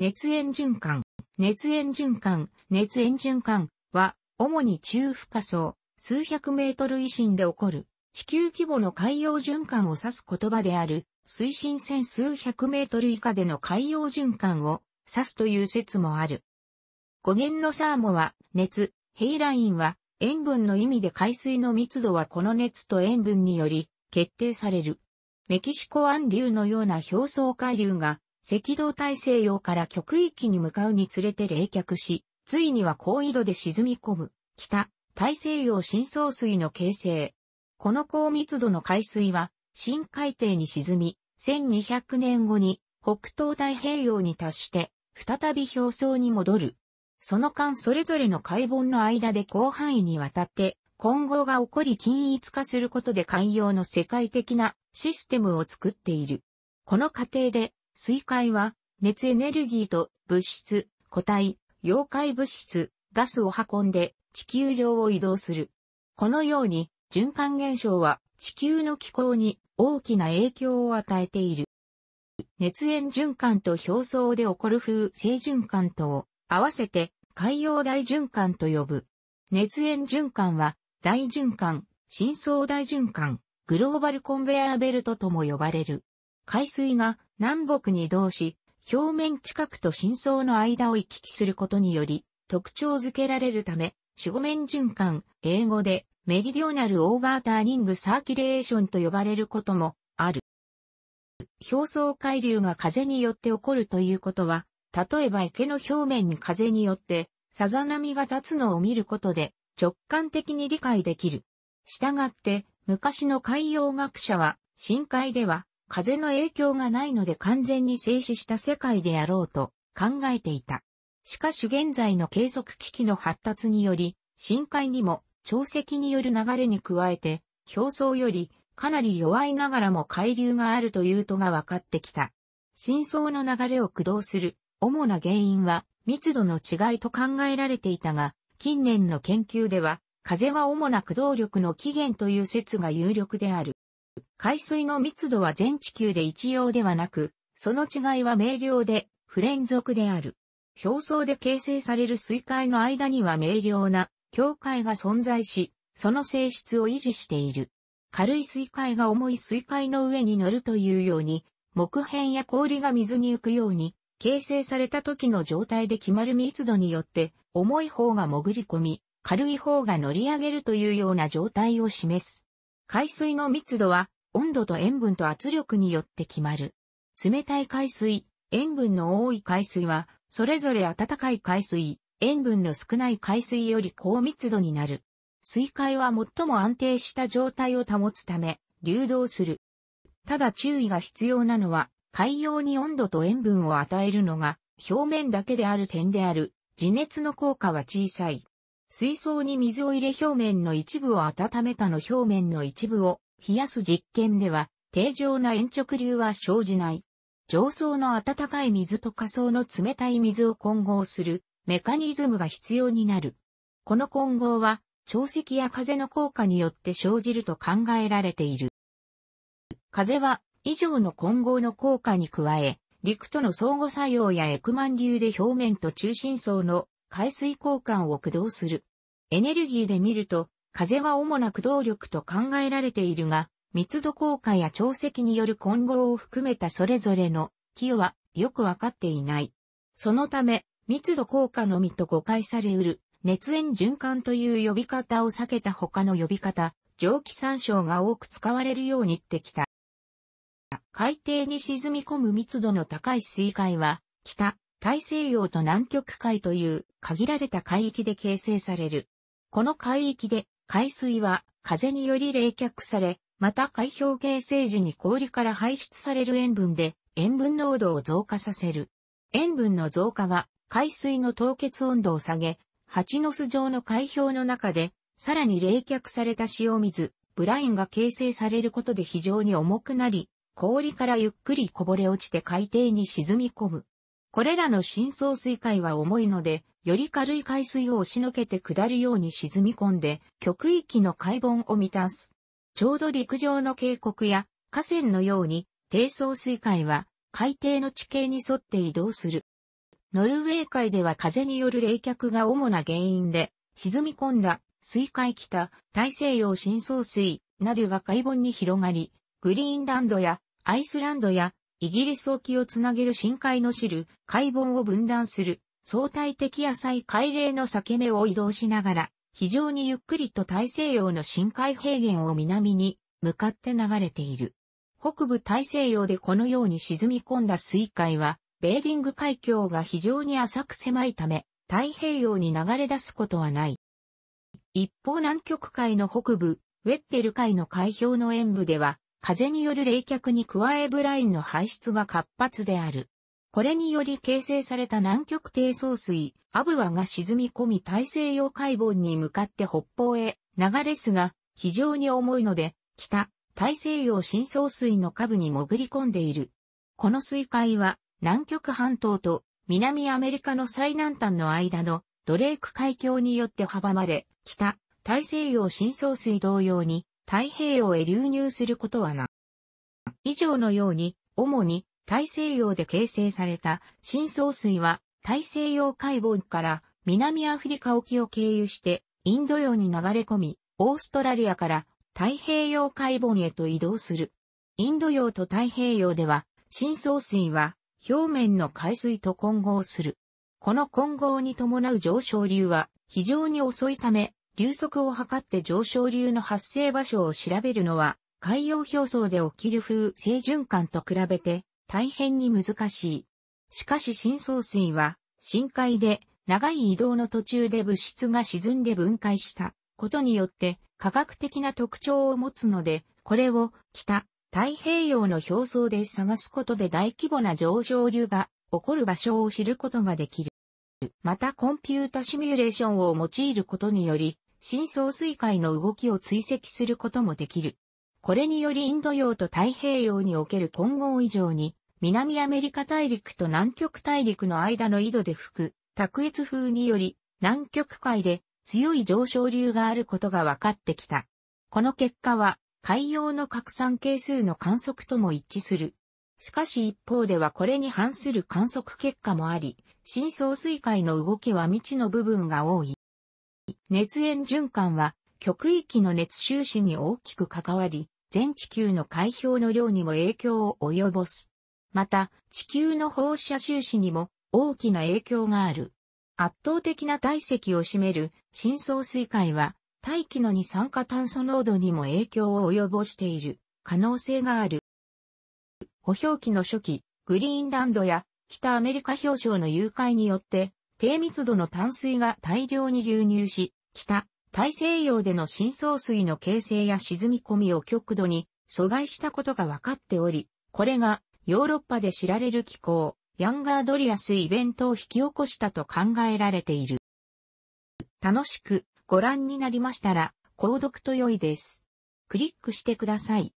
熱炎循環。熱炎循環、熱炎循環は、主に中深層、数百メートル以深で起こる、地球規模の海洋循環を指す言葉である、水深線数百メートル以下での海洋循環を指すという説もある。語源のサーモは、熱、ヘイラインは、塩分の意味で海水の密度はこの熱と塩分により決定される。メキシコ湾流のような表層海流が赤道大西洋から極域に向かうにつれて冷却し、ついには高緯度で沈み込む、北、大西洋深層水の形成。この高密度の海水は、深海底に沈み、1200年後に北東太平洋に達して、再び表層に戻る。その間それぞれの海盆の間で広範囲にわたって、混合が起こり均一化することで海洋の世界的なシステムを作っている。この過程で水解は、熱エネルギーと物質、固体、溶解物質、ガスを運んで地球上を移動する。このように、循環現象は地球の気候に大きな影響を与えている。熱塩循環と表層で起こる風性循環とを合わせて海洋大循環と呼ぶ。熱塩循環は大循環、深層大循環、グローバルコンベアーベルトとも呼ばれる。海水が南北に移動し、表面近くと深層の間を行き来することにより、特徴づけられるため、守護面循環、英語で、メリディオナルオーバーターニングサーキュレーションと呼ばれることもある。表層海流が風によって起こるということは、例えば池の表面に風によってさざ波が立つのを見ることで直感的に理解できる。したがって、昔の海洋学者は、深海では風の影響がないので完全に静止した世界であろうと考えていた。しかし現在の計測機器の発達により、深海にも潮汐による流れに加えて、表層よりかなり弱いながらも海流があるというとが分かってきた。深層の流れを駆動する主な原因は密度の違いと考えられていたが、近年の研究では風が主な駆動力の起源という説が有力である。海水の密度は全地球で一様ではなく、その違いは明瞭で、不連続である。表層で形成される水海の間には明瞭な境界が存在し、その性質を維持している。軽い水海が重い水海の上に乗るというように、木片や氷が水に浮くように、形成された時の状態で決まる密度によって、重い方が潜り込み、軽い方が乗り上げるというような状態を示す。海水の密度は温度と塩分と圧力によって決まる。冷たい海水、塩分の多い海水は、それぞれ暖かい海水、塩分の少ない海水より高密度になる。水海は最も安定した状態を保つため、流動する。ただ注意が必要なのは、海洋に温度と塩分を与えるのが、表面だけである点である、地熱の効果は小さい。水槽に水を入れ表面の一部を温めたの表面の一部を冷やす実験では、定常な延直流は生じない。上層の温かい水と下層の冷たい水を混合するメカニズムが必要になる。この混合は、潮汐や風の効果によって生じると考えられている。風は、以上の混合の効果に加え、陸との相互作用やエクマン流で表面と中心層の海水交換を駆動する。エネルギーで見ると、風が主な駆動力と考えられているが、密度効果や潮汐による混合を含めたそれぞれの寄与はよくわかっていない。そのため、密度効果のみと誤解されうる熱炎循環という呼び方を避けた他の呼び方、蒸気参照が多く使われるようにってきた。海底に沈み込む密度の高い水海は、北、大西洋と南極海という限られた海域で形成される。この海域で海水は風により冷却され、また海氷形成時に氷から排出される塩分で塩分濃度を増加させる。塩分の増加が海水の凍結温度を下げ、蜂の巣状の海氷の中で、さらに冷却された塩水、ブラインが形成されることで非常に重くなり、氷からゆっくりこぼれ落ちて海底に沈み込む。これらの深層水塊は重いので、より軽い海水を押しのけて下るように沈み込んで、極域の海盆を満たす。ちょうど陸上の渓谷や河川のように、低層水塊は海底の地形に沿って移動する。ノルウェー海では風による冷却が主な原因で、沈み込んだ水塊北、大西洋深層水などが海盆に広がり、グリーンランドやアイスランドやイギリス沖をつなげる深海の汁、海盆を分断する、相対的野菜海嶺の裂け目を移動しながら、非常にゆっくりと大西洋の深海平原を南に向かって流れている。北部大西洋でこのように沈み込んだ水海は、ベーリング海峡が非常に浅く狭いため、太平洋に流れ出すことはない。一方南極海の北部、ウェッテル海の海氷の演部では、風による冷却に加えブラインの排出が活発である。これにより形成された南極低層水、アブワが沈み込み大西洋海盆に向かって北方へ流れすが、非常に重いので、北、大西洋深層水の下部に潜り込んでいる。この水塊は、南極半島と南アメリカの最南端の間のドレーク海峡によって阻まれ、北、大西洋深層水同様に太平洋へ流入することはな。以上のように、主に大西洋で形成された深層水は大西洋海盆から南アフリカ沖を経由してインド洋に流れ込み、オーストラリアから太平洋海盆へと移動する。インド洋と太平洋では深層水は表面の海水と混合する。この混合に伴う上昇流は非常に遅いため、流速を測って上昇流の発生場所を調べるのは、海洋表層で起きる風性循環と比べて大変に難しい。しかし深層水は深海で長い移動の途中で物質が沈んで分解したことによって科学的な特徴を持つので、これを北太平洋の表層で探すことで大規模な上昇流が起こる場所を知ることができる。またコンピュータシミュレーションを用いることにより、深層水海の動きを追跡することもできる。これによりインド洋と太平洋における混合以上に、南アメリカ大陸と南極大陸の間の井戸で吹く、卓越風により、南極海で強い上昇流があることが分かってきた。この結果は、海洋の拡散係数の観測とも一致する。しかし一方ではこれに反する観測結果もあり、深層水海の動きは未知の部分が多い。熱塩循環は極域の熱収支に大きく関わり、全地球の海氷の量にも影響を及ぼす。また、地球の放射収支にも大きな影響がある。圧倒的な体積を占める深層水海は、大気の二酸化炭素濃度にも影響を及ぼしている可能性がある。補表記の初期、グリーンランドや北アメリカ氷床の融解によって低密度の淡水が大量に流入し、北、大西洋での深層水の形成や沈み込みを極度に阻害したことが分かっており、これがヨーロッパで知られる気候、ヤンガードリアスイベントを引き起こしたと考えられている。楽しくご覧になりましたら、購読と良いです。クリックしてください。